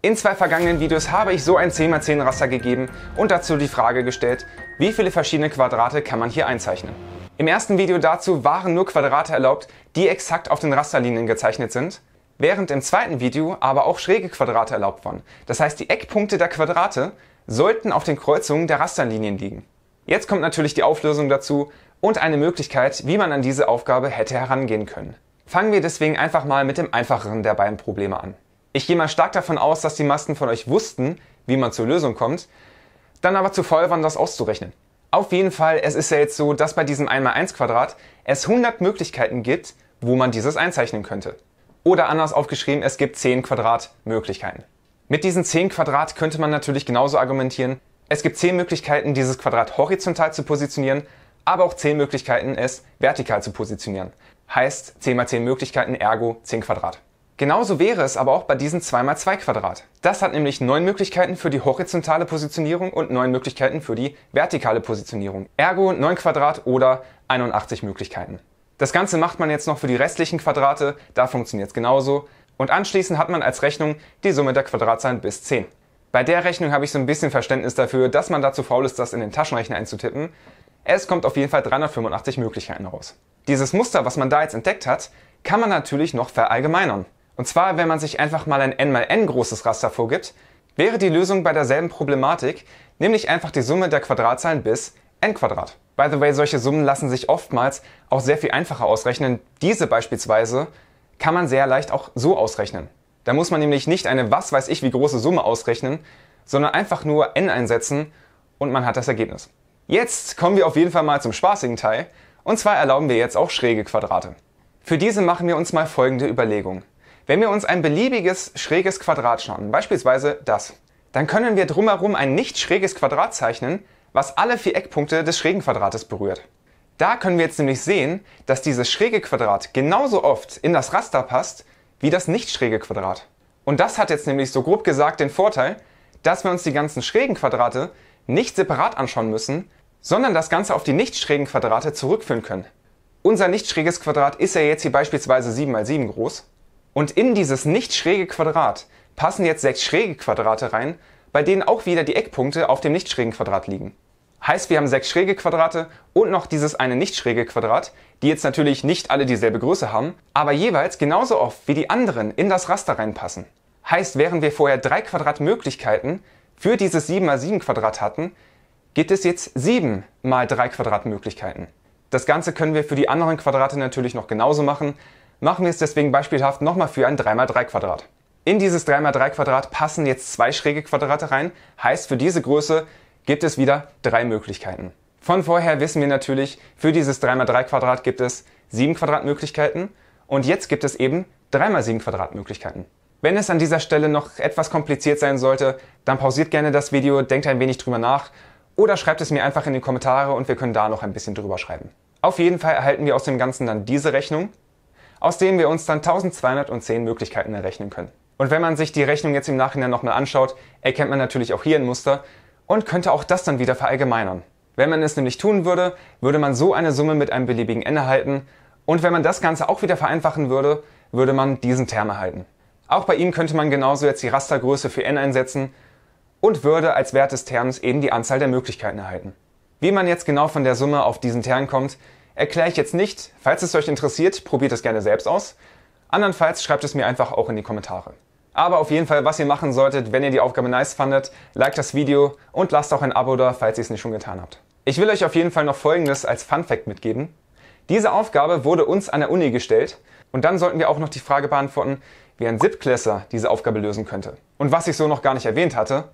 In zwei vergangenen Videos habe ich so ein 10x10 Raster gegeben und dazu die Frage gestellt, wie viele verschiedene Quadrate kann man hier einzeichnen. Im ersten Video dazu waren nur Quadrate erlaubt, die exakt auf den Rasterlinien gezeichnet sind, während im zweiten Video aber auch schräge Quadrate erlaubt waren. Das heißt, die Eckpunkte der Quadrate sollten auf den Kreuzungen der Rasterlinien liegen. Jetzt kommt natürlich die Auflösung dazu und eine Möglichkeit, wie man an diese Aufgabe hätte herangehen können. Fangen wir deswegen einfach mal mit dem einfacheren der beiden Probleme an. Ich gehe mal stark davon aus, dass die meisten von euch wussten, wie man zur Lösung kommt, dann aber zu voll waren, das auszurechnen. Auf jeden Fall, es ist ja jetzt so, dass bei diesem 1x1 Quadrat es 100 Möglichkeiten gibt, wo man dieses einzeichnen könnte. Oder anders aufgeschrieben, es gibt 10 Quadratmöglichkeiten. Mit diesen 10 Quadrat könnte man natürlich genauso argumentieren, es gibt 10 Möglichkeiten, dieses Quadrat horizontal zu positionieren, aber auch 10 Möglichkeiten, es vertikal zu positionieren. Heißt 10 mal 10 Möglichkeiten, ergo 10 Quadrat. Genauso wäre es aber auch bei diesem 2x2 Quadrat. Das hat nämlich neun Möglichkeiten für die horizontale Positionierung und neun Möglichkeiten für die vertikale Positionierung. Ergo 9 Quadrat oder 81 Möglichkeiten. Das Ganze macht man jetzt noch für die restlichen Quadrate, da funktioniert es genauso. Und anschließend hat man als Rechnung die Summe der Quadratzahlen bis 10. Bei der Rechnung habe ich so ein bisschen Verständnis dafür, dass man dazu faul ist, das in den Taschenrechner einzutippen. Es kommt auf jeden Fall 385 Möglichkeiten raus. Dieses Muster, was man da jetzt entdeckt hat, kann man natürlich noch verallgemeinern. Und zwar, wenn man sich einfach mal ein n mal n großes Raster vorgibt, wäre die Lösung bei derselben Problematik, nämlich einfach die Summe der Quadratzahlen bis n Quadrat. By the way, solche Summen lassen sich oftmals auch sehr viel einfacher ausrechnen. Diese beispielsweise kann man sehr leicht auch so ausrechnen. Da muss man nämlich nicht eine was weiß ich wie große Summe ausrechnen, sondern einfach nur n einsetzen und man hat das Ergebnis. Jetzt kommen wir auf jeden Fall mal zum spaßigen Teil. Und zwar erlauben wir jetzt auch schräge Quadrate. Für diese machen wir uns mal folgende Überlegung. Wenn wir uns ein beliebiges schräges Quadrat schauen, beispielsweise das, dann können wir drumherum ein nicht schräges Quadrat zeichnen, was alle vier Eckpunkte des schrägen Quadrates berührt. Da können wir jetzt nämlich sehen, dass dieses schräge Quadrat genauso oft in das Raster passt wie das nicht schräge Quadrat. Und das hat jetzt nämlich so grob gesagt den Vorteil, dass wir uns die ganzen schrägen Quadrate nicht separat anschauen müssen, sondern das Ganze auf die nicht schrägen Quadrate zurückführen können. Unser nicht schräges Quadrat ist ja jetzt hier beispielsweise 7 mal 7 groß. Und in dieses nicht schräge Quadrat passen jetzt sechs schräge Quadrate rein, bei denen auch wieder die Eckpunkte auf dem nicht schrägen Quadrat liegen. Heißt, wir haben sechs schräge Quadrate und noch dieses eine nicht schräge Quadrat, die jetzt natürlich nicht alle dieselbe Größe haben, aber jeweils genauso oft wie die anderen in das Raster reinpassen. Heißt, während wir vorher drei Quadratmöglichkeiten für dieses 7x7 Quadrat hatten, gibt es jetzt 7 mal 3 Quadratmöglichkeiten. Das Ganze können wir für die anderen Quadrate natürlich noch genauso machen, Machen wir es deswegen beispielhaft nochmal für ein 3x3 Quadrat. In dieses 3x3 Quadrat passen jetzt zwei schräge Quadrate rein, heißt für diese Größe gibt es wieder drei Möglichkeiten. Von vorher wissen wir natürlich, für dieses 3x3 Quadrat gibt es 7 Quadratmöglichkeiten und jetzt gibt es eben 3x7 Quadratmöglichkeiten. Wenn es an dieser Stelle noch etwas kompliziert sein sollte, dann pausiert gerne das Video, denkt ein wenig drüber nach oder schreibt es mir einfach in die Kommentare und wir können da noch ein bisschen drüber schreiben. Auf jeden Fall erhalten wir aus dem Ganzen dann diese Rechnung aus dem wir uns dann 1210 Möglichkeiten errechnen können. Und wenn man sich die Rechnung jetzt im Nachhinein nochmal anschaut, erkennt man natürlich auch hier ein Muster und könnte auch das dann wieder verallgemeinern. Wenn man es nämlich tun würde, würde man so eine Summe mit einem beliebigen n erhalten und wenn man das Ganze auch wieder vereinfachen würde, würde man diesen Term erhalten. Auch bei ihm könnte man genauso jetzt die Rastergröße für n einsetzen und würde als Wert des Terms eben die Anzahl der Möglichkeiten erhalten. Wie man jetzt genau von der Summe auf diesen Term kommt, Erkläre ich jetzt nicht. Falls es euch interessiert, probiert es gerne selbst aus. Andernfalls schreibt es mir einfach auch in die Kommentare. Aber auf jeden Fall, was ihr machen solltet, wenn ihr die Aufgabe nice fandet, liked das Video und lasst auch ein Abo da, falls ihr es nicht schon getan habt. Ich will euch auf jeden Fall noch Folgendes als Fun Fact mitgeben. Diese Aufgabe wurde uns an der Uni gestellt und dann sollten wir auch noch die Frage beantworten, wie ein sip Siebtklässler diese Aufgabe lösen könnte. Und was ich so noch gar nicht erwähnt hatte,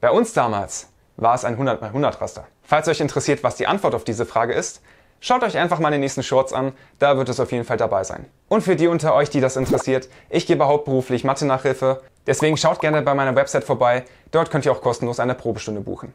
bei uns damals war es ein 100x100 Raster. Falls euch interessiert, was die Antwort auf diese Frage ist, Schaut euch einfach mal den nächsten Shorts an, da wird es auf jeden Fall dabei sein. Und für die unter euch, die das interessiert, ich gebe hauptberuflich Mathe-Nachhilfe, deswegen schaut gerne bei meiner Website vorbei, dort könnt ihr auch kostenlos eine Probestunde buchen.